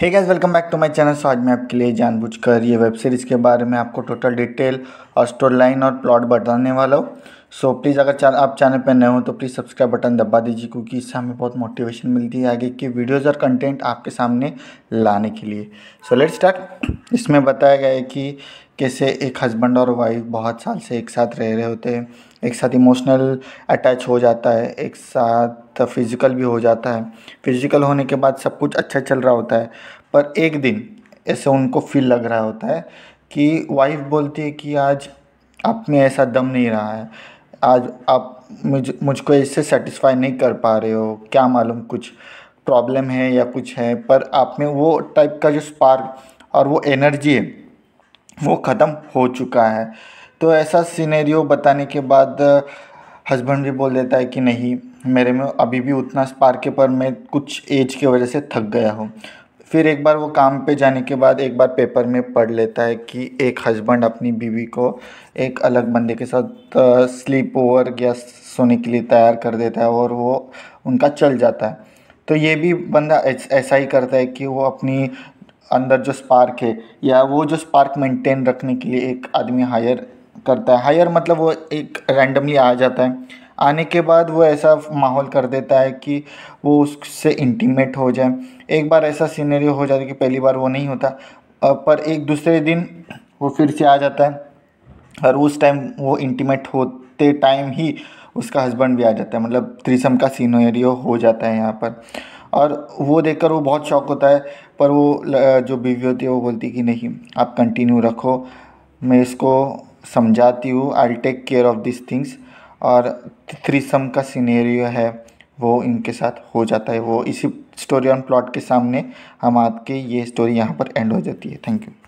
hey guys welcome back to my channel so आज मैं आपके लिए जानबूझकर ये वेब सीरीज़ के बारे में आपको टोटल डिटेल और स्टोर लाइन और प्लॉट बताने वाला हूँ सो प्लीज़ अगर चा, आप चैनल पर नए हो तो प्लीज़ सब्सक्राइब बटन दबा दीजिए क्योंकि इससे हमें बहुत मोटिवेशन मिलती है आगे की वीडियोज़ और कंटेंट आपके सामने लाने के लिए सो लेट्स स्टार्ट इसमें बताया गया है कि कैसे एक हस्बैंड और वाइफ बहुत साल से एक साथ रह रहे होते हैं एक साथ इमोशनल अटैच हो जाता है एक साथ फिज़िकल भी हो जाता है फिज़िकल होने के बाद सब कुछ अच्छा चल रहा होता है पर एक दिन ऐसे उनको फील लग रहा होता है कि वाइफ बोलती है कि आज आप में ऐसा दम नहीं रहा है आज आप मुझ मुझको इससे सेटिस्फाई नहीं कर पा रहे हो क्या मालूम कुछ प्रॉब्लम है या कुछ है पर आप में वो टाइप का जो स्पार्क और वो एनर्जी है वो ख़त्म हो चुका है तो ऐसा सिनेरियो बताने के बाद हस्बैंड भी बोल देता है कि नहीं मेरे में अभी भी उतना स्पार्क है पर मैं कुछ एज की वजह से थक गया हूँ फिर एक बार वो काम पे जाने के बाद एक बार पेपर में पढ़ लेता है कि एक हस्बैंड अपनी बीवी को एक अलग बंदे के साथ स्लीप ओवर या सोने के लिए तैयार कर देता है और वो उनका चल जाता है तो ये भी बंदा ऐसा ही करता है कि वो अपनी अंदर जो स्पार्क है या वो जो स्पार्क मेंटेन रखने के लिए एक आदमी हायर करता है हायर मतलब वो एक रैंडमली आ जाता है आने के बाद वो ऐसा माहौल कर देता है कि वो उससे इंटीमेट हो जाए एक बार ऐसा सीनरी हो जाता है कि पहली बार वो नहीं होता पर एक दूसरे दिन वो फिर से आ जाता है और उस टाइम वो इंटीमेट होते टाइम ही उसका हस्बैंड भी आ जाता है मतलब त्रिसम का सीनरियो हो जाता है यहाँ पर और वो देखकर वो बहुत शौक होता है पर वो जो बीवी होती है वो बोलती कि नहीं आप कंटिन्यू रखो मैं इसको समझाती हूँ I take care of this things और त्रिसम का सिनेरियो है वो इनके साथ हो जाता है वो इसी स्टोरी ऑन प्लॉट के सामने हम आपके ये स्टोरी यहाँ पर एंड हो जाती है थैंक यू